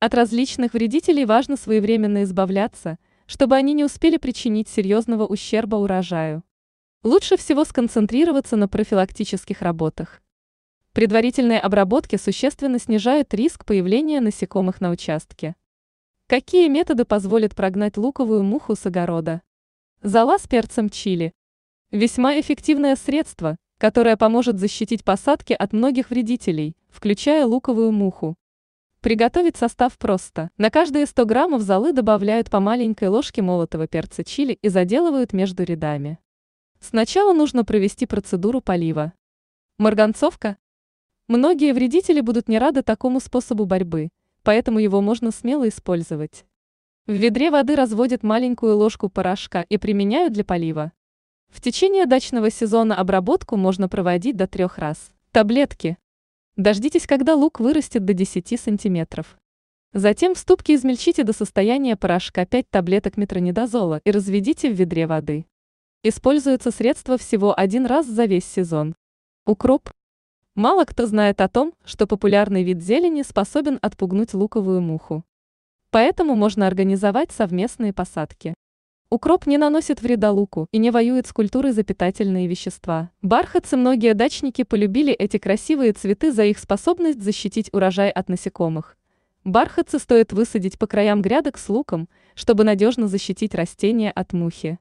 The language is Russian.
От различных вредителей важно своевременно избавляться, чтобы они не успели причинить серьезного ущерба урожаю. Лучше всего сконцентрироваться на профилактических работах. Предварительные обработки существенно снижают риск появления насекомых на участке. Какие методы позволят прогнать луковую муху с огорода? Зала с перцем чили. Весьма эффективное средство, которое поможет защитить посадки от многих вредителей, включая луковую муху. Приготовить состав просто. На каждые 100 граммов золы добавляют по маленькой ложке молотого перца чили и заделывают между рядами. Сначала нужно провести процедуру полива. Марганцовка? Многие вредители будут не рады такому способу борьбы, поэтому его можно смело использовать. В ведре воды разводят маленькую ложку порошка и применяют для полива. В течение дачного сезона обработку можно проводить до трех раз. Таблетки. Дождитесь, когда лук вырастет до 10 сантиметров. Затем в ступке измельчите до состояния порошка 5 таблеток метронидозола и разведите в ведре воды. Используются средства всего один раз за весь сезон. Укроп. Мало кто знает о том, что популярный вид зелени способен отпугнуть луковую муху. Поэтому можно организовать совместные посадки. Укроп не наносит вреда луку и не воюет с культурой за питательные вещества. Бархатцы многие дачники полюбили эти красивые цветы за их способность защитить урожай от насекомых. Бархатцы стоит высадить по краям грядок с луком, чтобы надежно защитить растения от мухи.